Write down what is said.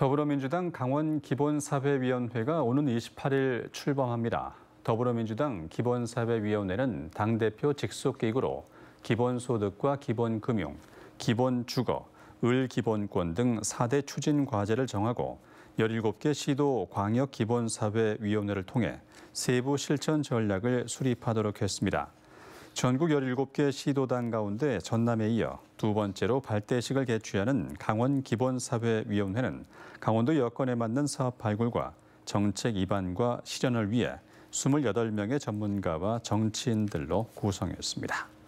더불어민주당 강원 기본사회위원회가 오는 28일 출범합니다. 더불어민주당 기본사회위원회는 당대표 직속기구로 기본소득과 기본금융, 기본주거, 을기본권 등 4대 추진 과제를 정하고 17개 시도 광역기본사회위원회를 통해 세부 실천 전략을 수립하도록 했습니다. 전국 17개 시도단 가운데 전남에 이어 두 번째로 발대식을 개최하는 강원기본사회위원회는 강원도 여건에 맞는 사업 발굴과 정책 입안과 실현을 위해 28명의 전문가와 정치인들로 구성했습니다.